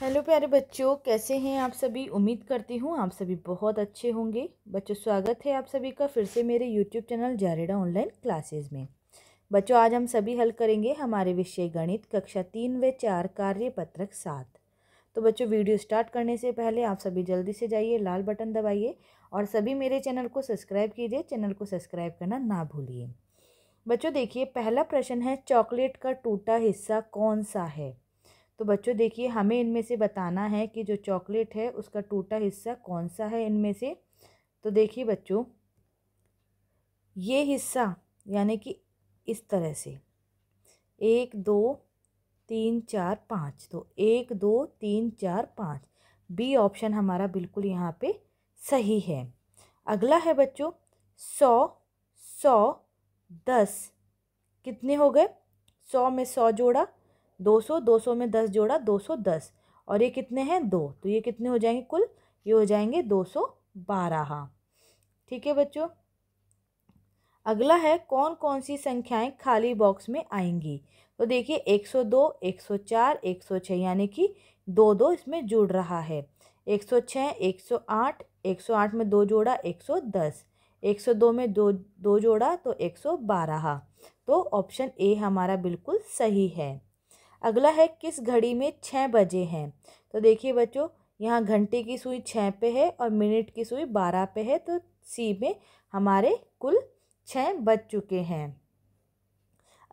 hello प्यारे बच्चों कैसे हैं आप सभी उम्मीद करती हूँ आप सभी बहुत अच्छे होंगे बच्चों स्वागत है आप सभी का फिर से मेरे यूट्यूब चैनल जारेडा ऑनलाइन क्लासेस में बच्चों आज हम सभी हल करेंगे हमारे विषय गणित कक्षा तीन व चार कार्य पत्रक सात तो बच्चों वीडियो स्टार्ट करने से पहले आप सभी जल्दी से जाइए लाल बटन दबाइए और सभी मेरे चैनल को सब्सक्राइब कीजिए चैनल को सब्सक्राइब करना ना भूलिए बच्चों देखिए पहला प्रश्न है चॉकलेट का टूटा हिस्सा कौन सा है तो बच्चों देखिए हमें इनमें से बताना है कि जो चॉकलेट है उसका टूटा हिस्सा कौन सा है इनमें से तो देखिए बच्चों ये हिस्सा यानी कि इस तरह से एक दो तीन चार पाँच तो एक दो तीन चार पाँच बी ऑप्शन हमारा बिल्कुल यहाँ पे सही है अगला है बच्चों सौ सौ दस कितने हो गए सौ में सौ जोड़ा 200 200 में 10 जोड़ा 210 और ये कितने हैं दो तो ये कितने हो जाएंगे कुल ये हो जाएंगे 212 ठीक है बच्चों अगला है कौन कौन सी संख्याएं खाली बॉक्स में आएंगी तो देखिए 102, 104, 106 यानी कि दो दो इसमें जुड़ रहा है 106, 108, 108 में दो जोड़ा 110, 102 में दो दो जोड़ा तो 112 तो ऑप्शन ए हमारा बिल्कुल सही है अगला है किस घड़ी में छः बजे हैं तो देखिए बच्चों यहाँ घंटे की सुई छः पे है और मिनट की सुई बारह पे है तो सी में हमारे कुल छः बज चुके हैं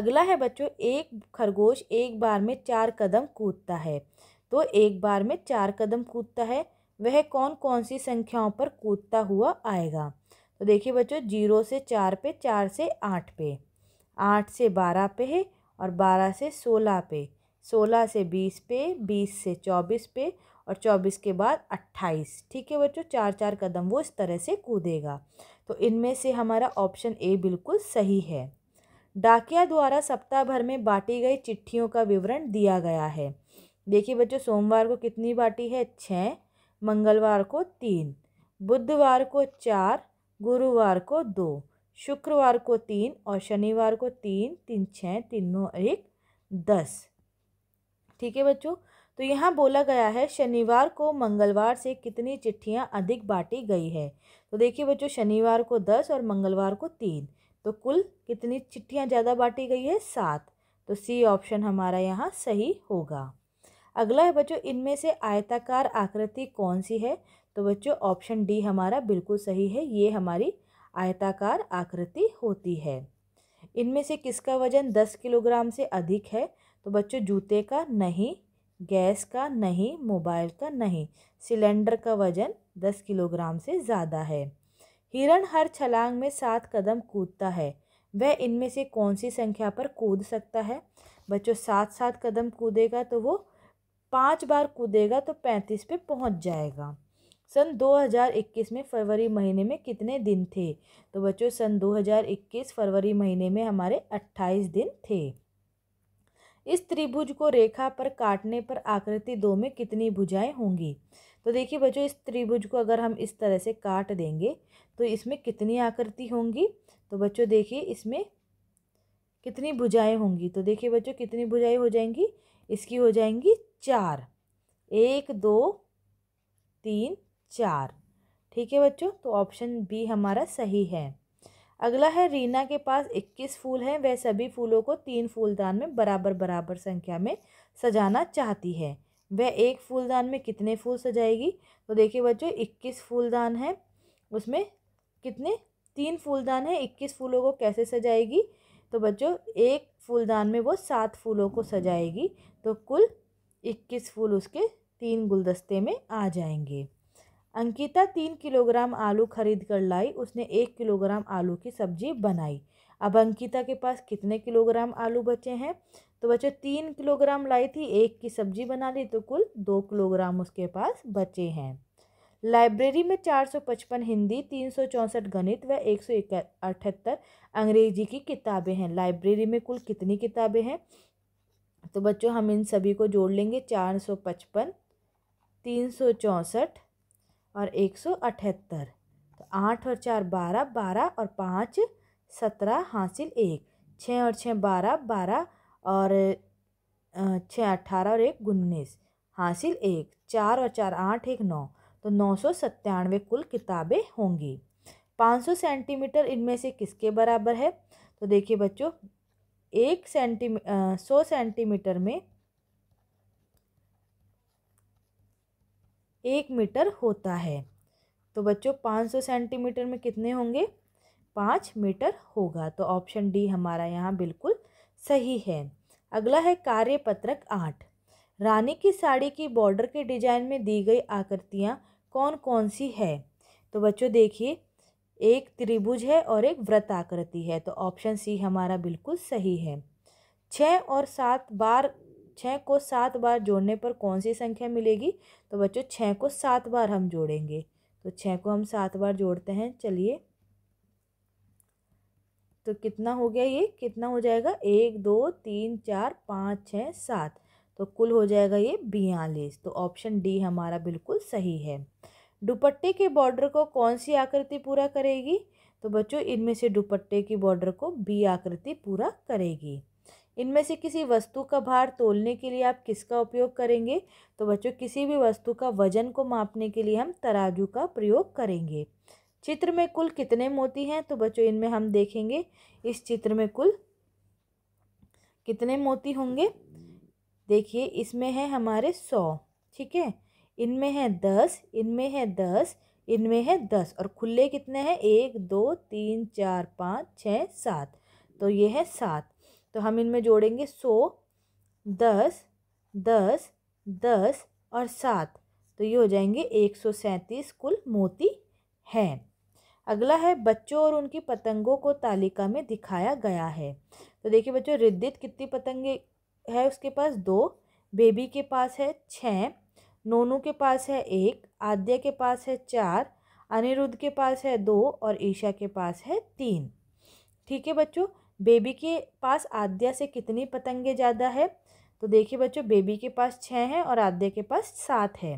अगला है बच्चों एक खरगोश एक बार में चार कदम कूदता है तो एक बार में चार कदम कूदता है वह कौन कौन सी संख्याओं पर कूदता हुआ आएगा तो देखिए बच्चों जीरो से चार पे चार से आठ पे आठ से बारह पे है और बारह से सोलह पे सोलह से बीस पे बीस से चौबीस पे और चौबीस के बाद अट्ठाईस ठीक है बच्चों चार चार कदम वो इस तरह से कूदेगा तो इनमें से हमारा ऑप्शन ए बिल्कुल सही है डाकिया द्वारा सप्ताह भर में बांटी गई चिट्ठियों का विवरण दिया गया है देखिए बच्चों सोमवार को कितनी बांटी है छः मंगलवार को तीन बुधवार को चार गुरुवार को दो शुक्रवार को तीन और शनिवार को तीन तीन छः तीन नौ एक दस ठीक है बच्चों तो यहाँ बोला गया है शनिवार को मंगलवार से कितनी चिट्ठियाँ अधिक बांटी गई है तो देखिए बच्चों शनिवार को दस और मंगलवार को तीन तो कुल कितनी चिट्ठियाँ ज़्यादा बांटी गई है सात तो सी ऑप्शन हमारा यहाँ सही होगा अगला है बच्चों इनमें से आयताकार आकृति कौन सी है तो बच्चों ऑप्शन डी हमारा बिल्कुल सही है ये हमारी आयताकार आकृति होती है इनमें से किसका वजन दस किलोग्राम से अधिक है तो बच्चों जूते का नहीं गैस का नहीं मोबाइल का नहीं सिलेंडर का वजन दस किलोग्राम से ज़्यादा है हिरण हर छलांग में सात कदम कूदता है वह इनमें से कौन सी संख्या पर कूद सकता है बच्चों सात सात कदम कूदेगा तो वो पाँच बार कूदेगा तो पैंतीस पे पहुंच जाएगा सन 2021 में फरवरी महीने में कितने दिन थे तो बच्चों सन 2021 फरवरी महीने में हमारे 28 दिन थे इस त्रिभुज को रेखा पर काटने पर आकृति दो में कितनी भुजाएं होंगी तो देखिए बच्चों इस त्रिभुज को अगर हम इस तरह से काट देंगे तो इसमें कितनी आकृति होंगी तो बच्चों देखिए इसमें कितनी भुजाएं होंगी तो देखिए बच्चों कितनी भुजाएं हो जाएंगी इसकी हो जाएंगी चार एक दो तीन चार ठीक है बच्चों तो ऑप्शन बी हमारा सही है अगला है रीना के पास इक्कीस फूल हैं वह सभी फूलों को तीन फूलदान में बराबर बराबर संख्या में सजाना चाहती है वह एक फूलदान में कितने फूल सजाएगी तो देखिए बच्चों इक्कीस फूलदान है उसमें कितने तीन फूलदान है इक्कीस फूलों को कैसे सजाएगी तो बच्चों एक फूलदान में वो सात फूलों को सजाएगी तो कुल इक्कीस फूल उसके तीन गुलदस्ते में आ जाएंगे अंकिता तीन किलोग्राम आलू खरीद कर लाई उसने एक किलोग्राम आलू की सब्जी बनाई अब अंकिता के पास कितने किलोग्राम आलू बचे हैं तो बच्चों तीन किलोग्राम लाई थी एक की सब्जी बना ली तो कुल दो किलोग्राम उसके पास बचे हैं लाइब्रेरी में चार सौ पचपन हिंदी तीन सौ चौंसठ गणित व एक सौ अठहत्तर अंग्रेजी की किताबें हैं लाइब्रेरी में कुल कितनी किताबें हैं तो बच्चों हम इन सभी को जोड़ लेंगे चार सौ पचपन तीन सौ चौंसठ और एक सौ अठहत्तर तो आठ और चार बारह बारह और पाँच सत्रह हासिल एक छः और छः बारह बारह और छः अट्ठारह और एक उन्नीस हासिल एक चार और चार आठ एक नौ तो नौ सौ सत्तानवे कुल किताबें होंगी पाँच सौ सेंटीमीटर इनमें से किसके बराबर है तो देखिए बच्चों एक सेंटी सौ सेंटीमीटर में एक मीटर होता है तो बच्चों पाँच सौ सेंटीमीटर में कितने होंगे पाँच मीटर होगा तो ऑप्शन डी हमारा यहाँ बिल्कुल सही है अगला है कार्यपत्रक आठ रानी की साड़ी की बॉर्डर के डिजाइन में दी गई आकृतियाँ कौन कौन सी है तो बच्चों देखिए एक त्रिभुज है और एक व्रत आकृति है तो ऑप्शन सी हमारा बिल्कुल सही है छः और सात बार छः को सात बार जोड़ने पर कौन सी संख्या मिलेगी तो बच्चों छः को सात बार हम जोड़ेंगे तो छः को हम सात बार जोड़ते हैं चलिए तो कितना हो गया ये कितना हो जाएगा एक दो तीन चार पाँच छः सात तो कुल हो जाएगा ये बयालीस तो ऑप्शन डी हमारा बिल्कुल सही है दुपट्टे के बॉर्डर को कौन सी आकृति पूरा करेगी तो बच्चों इनमें से दुपट्टे की बॉर्डर को बी आकृति पूरा करेगी इनमें से किसी वस्तु का भार तोलने के लिए आप किसका उपयोग करेंगे तो बच्चों किसी भी वस्तु का वजन को मापने के लिए हम तराजू का प्रयोग करेंगे चित्र में कुल कितने मोती हैं तो बच्चों इनमें हम देखेंगे इस चित्र में कुल कितने मोती होंगे देखिए इसमें है हमारे सौ ठीक है इनमें है दस इनमें है दस इनमें है दस और खुले कितने हैं एक दो तीन चार पाँच छः सात तो ये है सात तो हम इनमें जोड़ेंगे सौ दस दस दस और सात तो ये हो जाएंगे एक सौ सैंतीस कुल मोती हैं अगला है बच्चों और उनकी पतंगों को तालिका में दिखाया गया है तो देखिए बच्चों रिद्धित कितनी पतंगे है उसके पास दो बेबी के पास है छः नोनू के पास है एक आद्या के पास है चार अनिरुद्ध के पास है दो और ईशा के पास है तीन ठीक है बच्चों बेबी के पास आद्या से कितनी पतंगे ज़्यादा है तो देखिए बच्चों बेबी के पास छः हैं और आद्या के पास सात है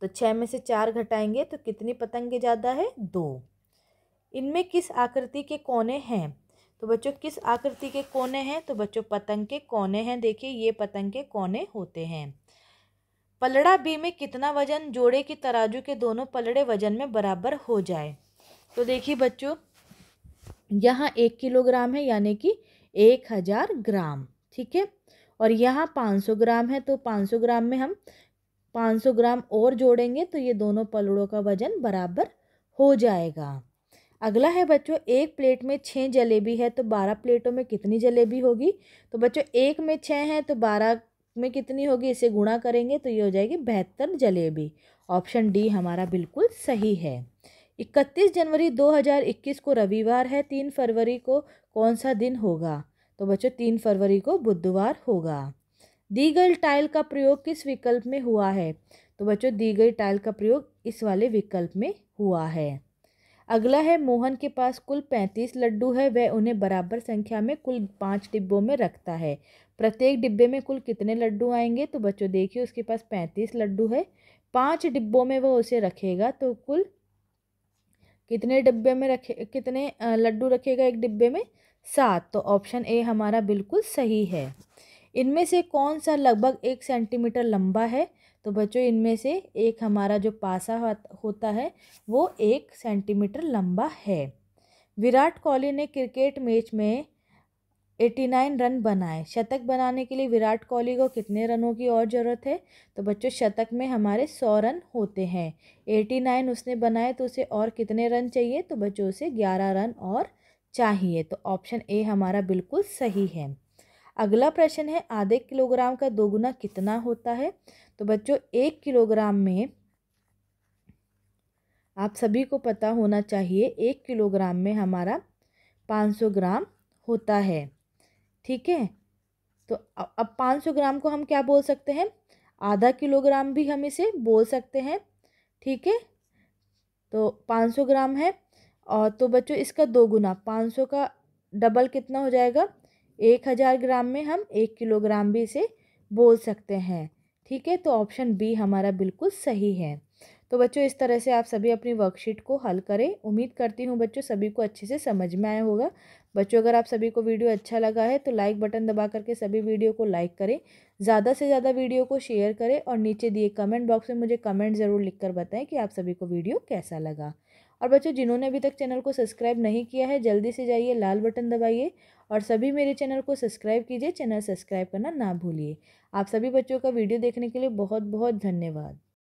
तो छः में से चार घटाएंगे तो कितनी पतंगे ज़्यादा है दो इनमें किस आकृति के कोने हैं तो बच्चों किस आकृति के कोने हैं तो बच्चों पतंग के कोने हैं देखिए ये पतंग के कोने होते हैं पलड़ा बी में कितना वजन जोड़े की तराजू के दोनों पलड़े वजन में बराबर हो जाए तो देखिए बच्चों यहाँ एक किलोग्राम है यानी कि एक हज़ार ग्राम ठीक है और यहाँ पाँच सौ ग्राम है तो पाँच सौ ग्राम में हम पाँच सौ ग्राम और जोड़ेंगे तो ये दोनों पलड़ों का वज़न बराबर हो जाएगा अगला है बच्चों एक प्लेट में छः जलेबी है तो बारह प्लेटों में कितनी जलेबी होगी तो बच्चों एक में छः है तो बारह में कितनी होगी इसे गुणा करेंगे तो ये हो जाएगी बहत्तर जलेबी ऑप्शन डी हमारा बिल्कुल सही है इकतीस जनवरी 2021 को रविवार है तीन फरवरी को कौन सा दिन होगा तो बच्चों तीन फरवरी को बुधवार होगा दी गई टाइल का प्रयोग किस विकल्प में हुआ है तो बच्चों दी गई टाइल का प्रयोग इस वाले विकल्प में हुआ है अगला है मोहन के पास कुल पैंतीस लड्डू है वह उन्हें बराबर संख्या में कुल पाँच डिब्बों में रखता है प्रत्येक डिब्बे में कुल कितने लड्डू आएंगे तो बच्चों देखिए उसके पास पैंतीस लड्डू है पाँच डिब्बों में वह उसे रखेगा तो कुल कितने डिब्बे में रखे कितने लड्डू रखेगा एक डिब्बे में सात तो ऑप्शन ए हमारा बिल्कुल सही है इनमें से कौन सा लगभग एक सेंटीमीटर लंबा है तो बच्चों इनमें से एक हमारा जो पासा होता है वो एक सेंटीमीटर लंबा है विराट कोहली ने क्रिकेट मैच में 89 रन बनाए शतक बनाने के लिए विराट कोहली को कितने रनों की और ज़रूरत है तो बच्चों शतक में हमारे 100 रन होते हैं 89 उसने बनाए तो उसे और कितने रन चाहिए तो बच्चों उसे 11 रन और चाहिए तो ऑप्शन ए हमारा बिल्कुल सही है अगला प्रश्न है आधे किलोग्राम का दोगुना कितना होता है तो बच्चों एक किलोग्राम में आप सभी को पता होना चाहिए एक किलोग्राम में हमारा पाँच सौ ग्राम होता है ठीक है तो अब पाँच सौ ग्राम को हम क्या बोल सकते हैं आधा किलोग्राम भी हम इसे बोल सकते हैं ठीक है तो पाँच सौ ग्राम है और तो बच्चों इसका दो गुना पाँच सौ का डबल कितना हो जाएगा एक हज़ार ग्राम में हम एक किलोग्राम भी इसे बोल सकते हैं ठीक है तो ऑप्शन बी हमारा बिल्कुल सही है तो बच्चों इस तरह से आप सभी अपनी वर्कशीट को हल करें उम्मीद करती हूँ बच्चों सभी को अच्छे से समझ में आया होगा बच्चों अगर आप सभी को वीडियो अच्छा लगा है तो लाइक बटन दबा करके सभी वीडियो को लाइक करें ज़्यादा से ज़्यादा वीडियो को शेयर करें और नीचे दिए कमेंट बॉक्स में मुझे कमेंट ज़रूर लिख कर बताएं कि आप सभी को वीडियो कैसा लगा और बच्चों जिन्होंने अभी तक चैनल को सब्सक्राइब नहीं किया है जल्दी से जाइए लाल बटन दबाइए और सभी मेरे चैनल को सब्सक्राइब कीजिए चैनल सब्सक्राइब करना ना भूलिए आप सभी बच्चों का वीडियो देखने के लिए बहुत बहुत धन्यवाद